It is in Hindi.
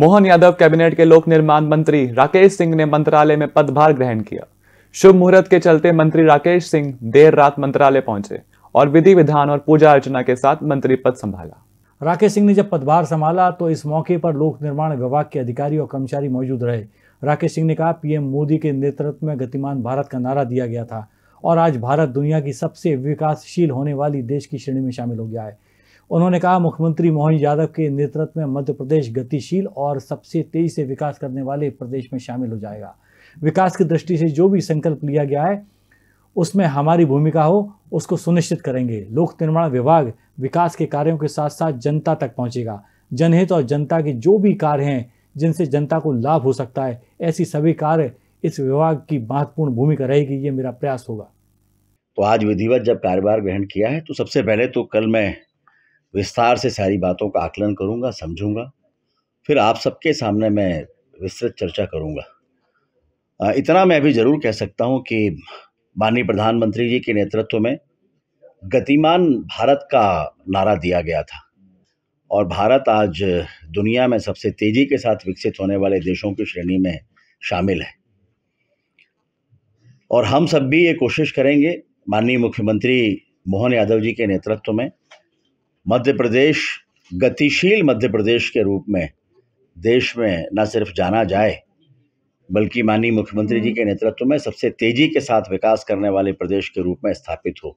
मोहन यादव कैबिनेट के लोक निर्माण मंत्री राकेश सिंह ने मंत्रालय में पदभार ग्रहण किया शुभ मुहूर्त के चलते मंत्री राकेश सिंह देर रात मंत्रालय पहुंचे और विधि विधान और पूजा अर्चना के साथ मंत्री पद संभाला राकेश सिंह ने जब पदभार संभाला तो इस मौके पर लोक निर्माण विभाग के अधिकारी और कर्मचारी मौजूद रहे राकेश सिंह ने कहा पीएम मोदी के नेतृत्व में गतिमान भारत का नारा दिया गया था और आज भारत दुनिया की सबसे विकासशील होने वाली देश की श्रेणी में शामिल हो गया है उन्होंने कहा मुख्यमंत्री मोहन यादव के नेतृत्व में मध्य प्रदेश गतिशील और सबसे तेजी से विकास करने वाले प्रदेश में शामिल हो जाएगा विकास की दृष्टि से जो भी संकल्प लिया गया है उसमें हमारी भूमिका हो उसको सुनिश्चित करेंगे लोक निर्माण विभाग विकास के कार्यों के साथ साथ जनता तक पहुंचेगा जनहित और जनता के जो भी कार्य हैं जिनसे जनता को लाभ हो सकता है ऐसी सभी कार्य इस विभाग की महत्वपूर्ण भूमिका रहेगी ये मेरा प्रयास होगा तो आज विधिवत जब कार्यभार ग्रहण किया है तो सबसे पहले तो कल मैं विस्तार से सारी बातों का आकलन करूँगा समझूंगा फिर आप सबके सामने मैं विस्तृत चर्चा करूँगा इतना मैं अभी ज़रूर कह सकता हूँ कि माननीय प्रधानमंत्री जी के नेतृत्व में गतिमान भारत का नारा दिया गया था और भारत आज दुनिया में सबसे तेज़ी के साथ विकसित होने वाले देशों की श्रेणी में शामिल है और हम सब भी ये कोशिश करेंगे माननीय मुख्यमंत्री मोहन यादव जी के नेतृत्व में मध्य प्रदेश गतिशील मध्य प्रदेश के रूप में देश में न सिर्फ जाना जाए बल्कि माननीय मुख्यमंत्री जी के नेतृत्व में सबसे तेज़ी के साथ विकास करने वाले प्रदेश के रूप में स्थापित हो